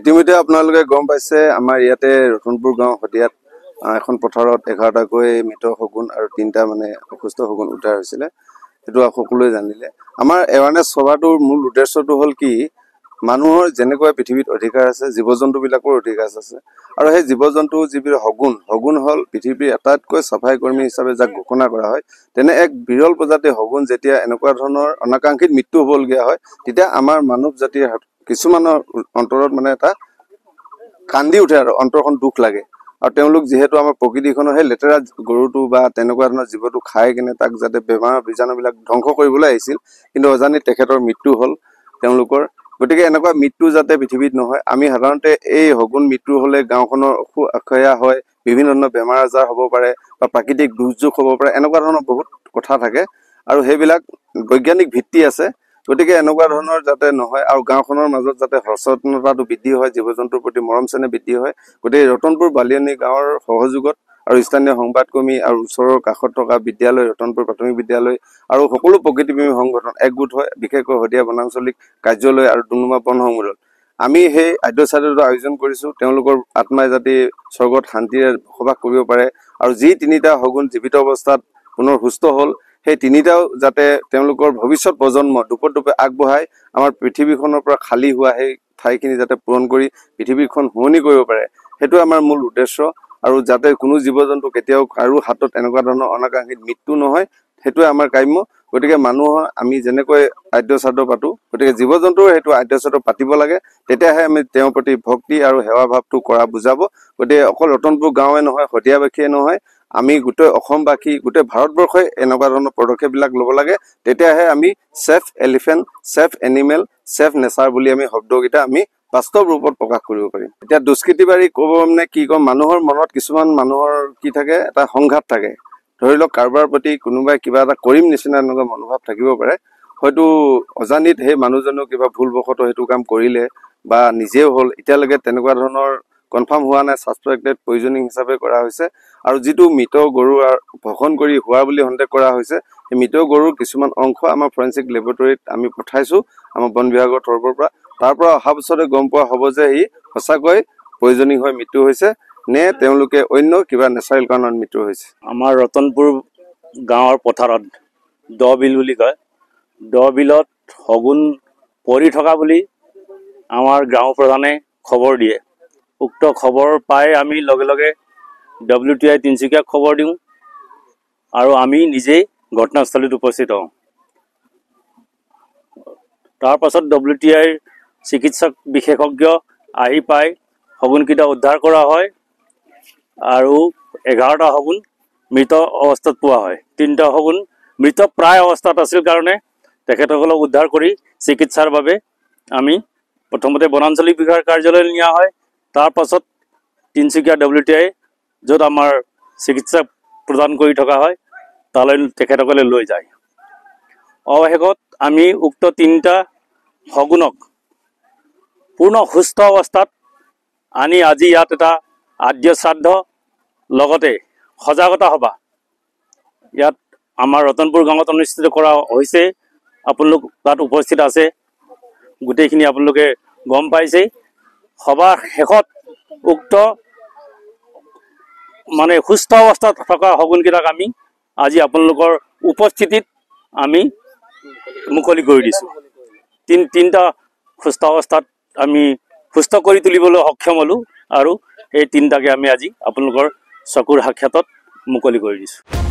ইতিমধ্যে আপোনালোকে গম পাইছে আমাৰ ইয়াতে ৰতনপুৰ গাঁও শদিয়াত এখন পথাৰত এঘাৰটাকৈ মৃত শগুণ আৰু তিনিটা মানে অসুস্থ শগুণ উদ্ধাৰ হৈছিলে সেইটো সকলোৱে জানিলে আমাৰ এৱাৰনেছ সভাটোৰ মূল উদ্দেশ্যটো হ'ল কি মানুহৰ যেনেকুৱা পৃথিৱীত অধিকাৰ আছে জীৱ জন্তুবিলাকৰ অধিকাৰ আছে আৰু সেই জীৱ জন্তু যিবোৰ শগুণ শগুণ হ'ল পৃথিৱীৰ আটাইতকৈ চাফাই কৰ্মী হিচাপে যাক ঘোষণা কৰা হয় তেনে এক বিৰল প্ৰজাতিৰ শগুণ যেতিয়া এনেকুৱা ধৰণৰ অনাকাংক্ষিত মৃত্যু হ'বলগীয়া হয় তেতিয়া আমাৰ মানৱ জাতিৰ কিছুমানৰ অন্তৰত মানে এটা কান্দি উঠে আৰু অন্তৰখন দুখ লাগে আৰু তেওঁলোক যিহেতু আমাৰ প্ৰকৃতিখনৰ সেই লেতেৰা গৰুটো বা তেনেকুৱা ধৰণৰ জীৱটো খাই কিনে তাক যাতে বেমাৰৰ বীজাণুবিলাক ধ্বংস কৰিবলৈ আহিছিল কিন্তু অজানি তেখেতৰ মৃত্যু হ'ল তেওঁলোকৰ গতিকে এনেকুৱা মৃত্যু যাতে পৃথিৱীত নহয় আমি সাধাৰণতে এই সগুণ মৃত্যু হ'লে গাঁওখনৰ অসুখ আক্ষয়া হয় বিভিন্ন ধৰণৰ বেমাৰ আজাৰ হ'ব পাৰে বা প্ৰাকৃতিক দুৰ্যোগ হ'ব পাৰে এনেকুৱা ধৰণৰ বহুত কথা থাকে আৰু সেইবিলাক বৈজ্ঞানিক ভিত্তি আছে গতিকে এনেকুৱা ধৰণৰ যাতে নহয় আৰু গাঁওখনৰ মাজত যাতে সচেতনতাটো বৃদ্ধি হয় জীৱ জন্তুৰ প্ৰতি মৰম চেনেহ বৃদ্ধি হয় গতিকে ৰতনপুৰ বালিয়নী গাঁৱৰ সহযোগত আৰু স্থানীয় সংবাদকৰ্মী আৰু ওচৰৰ কাষত থকা বিদ্যালয় ৰতনপুৰ প্ৰাথমিক বিদ্যালয় আৰু সকলো প্ৰকৃতিপ্ৰেমী সংগঠন একগোট হয় বিশেষকৈ শদিয়া বনাঞ্চলিক কাৰ্যালয় আৰু ডুনুমা বনসমূহত আমি সেই আদ্য চাদ্যটো আয়োজন কৰিছোঁ তেওঁলোকৰ আত্মাই যাতে স্বৰ্গত শান্তিৰে বসবাস কৰিব পাৰে আৰু যি তিনিটা সগুণ জীৱিত অৱস্থাত পুনৰ সুস্থ হ'ল সেই তিনিটাও যাতে তেওঁলোকৰ ভৱিষ্যত প্ৰজন্ম দুপদুপে আগবঢ়াই আমাৰ পৃথিৱীখনৰ পৰা খালী হোৱা সেই ঠাইখিনি যাতে পূৰণ কৰি পৃথিৱীখন শুৱনি কৰিব পাৰে সেইটোৱে আমাৰ মূল উদ্দেশ্য আৰু যাতে কোনো জীৱ জন্তু কেতিয়াও কাৰো হাতত এনেকুৱা ধৰণৰ অনাকাংক্ষিত মৃত্যু নহয় সেইটোৱে আমাৰ কাম্য গতিকে মানুহৰ আমি যেনেকৈ আদ্য শ্ৰাদ্ধ পাতোঁ গতিকে জীৱ জন্তুৰ সেইটো আদ্য শ্ৰাদ্ধ পাতিব লাগে তেতিয়াহে আমি তেওঁৰ প্ৰতি ভক্তি আৰু সেৱা ভাৱটো কৰা বুজাব গতিকে অকল ৰতনপুৰ গাঁৱে নহয় শদিয়াবাসীয়ে নহয় আমি গোটেই অসমবাসী গোটেই ভাৰতবৰ্ষই এনেকুৱা ধৰণৰ পদক্ষেপবিলাক ল'ব লাগে তেতিয়াহে আমি safe elephant safe animal safe nature বুলি আমি শব্দকেইটা আমি বাস্তৱ ৰূপত প্ৰকাশ কৰিব পাৰিম এতিয়া দুষ্কৃতিবাৰী ক'ব মানে কি ক'ম মানুহৰ মনত কিছুমান মানুহৰ কি থাকে এটা সংঘাত থাকে ধৰি লওক কাৰোবাৰ প্ৰতি কোনোবাই কিবা এটা কৰিম নিচিনা এনেকুৱা মনোভাৱ থাকিব পাৰে হয়তো অজানিত সেই মানুহজনেও কিবা ভুলবশতঃ সেইটো কাম কৰিলে বা নিজেও হ'ল এতিয়ালৈকে তেনেকুৱা ধৰণৰ কনফাৰ্ম হোৱা নাই ছাছপেক্টেড পইজনিং হিচাপে কৰা হৈছে আৰু যিটো মৃত গৰু ভষণ কৰি হোৱা বুলি সন্দেহ কৰা হৈছে সেই মৃত গৰুৰ কিছুমান অংশ আমাৰ ফৰেনচিক লেবৰেটৰীত আমি পঠাইছোঁ আমাৰ বন বিভাগৰ তৰফৰ পৰা তাৰ পৰা অহা পিছতে গম পোৱা হ'ব যে সি সঁচাকৈ পয়জনিং হৈ মৃত্যু হৈছে নে তেওঁলোকে অন্য কিবা নেচাৰেল কাৰণত মৃত্যু হৈছে আমাৰ ৰতনপুৰ গাঁৱৰ পথাৰত দ বিল বুলি কয় দ বিলত শগুন পৰি থকা বুলি আমাৰ গাঁও প্ৰধানে খবৰ দিয়ে উক্ত খবৰ পাই আমি লগে লগে ডব্লিউ টি আই তিনিচুকীয়াক খবৰ দিওঁ আৰু আমি নিজেই ঘটনাস্থলীত উপস্থিত হওঁ তাৰপাছত ডব্লিউ টি আইৰ চিকিৎসক বিশেষজ্ঞ আহি পাই শগুনকেইটা উদ্ধাৰ কৰা হয় আৰু এঘাৰটা শগুন মৃত অৱস্থাত পোৱা হয় তিনিটা শগুন মৃত প্ৰায় অৱস্থাত আছিল কাৰণে তেখেতসকলক উদ্ধাৰ কৰি চিকিৎসাৰ বাবে আমি প্ৰথমতে বনাঞ্চলিক বিষয়ৰ কাৰ্যালয়লৈ নিয়া হয় তাৰপাছত তিনিচুকীয়া ডাব্লিউ টি আই য'ত আমাৰ চিকিৎসা প্ৰদান কৰি থকা হয় তালৈ তেখেতসকলে লৈ যায় অৱশেষত আমি উক্ত তিনিটা শগুণক পূৰ্ণ সুস্থ অৱস্থাত আনি আজি ইয়াত এটা আদ্য শ্ৰাদ্ধ লগতে সজাগতা সভা ইয়াত আমাৰ ৰতনপুৰ গাঁৱত অনুষ্ঠিত কৰা হৈছে আপোনালোক তাত উপস্থিত আছে গোটেইখিনি আপোনালোকে গম পাইছেই সভাৰ শেষত উক্ত মানে সুস্থ অৱস্থাত থকা সগুণকেইটাক আমি আজি আপোনালোকৰ উপস্থিতিত আমি মুকলি কৰি দিছোঁ তিনি তিনিটা সুস্থ অৱস্থাত আমি সুস্থ কৰি তুলিবলৈ সক্ষম হ'লোঁ আৰু এই তিনিটাকে আমি আজি আপোনালোকৰ চকুৰ সাক্ষাতত মুকলি কৰি দিছোঁ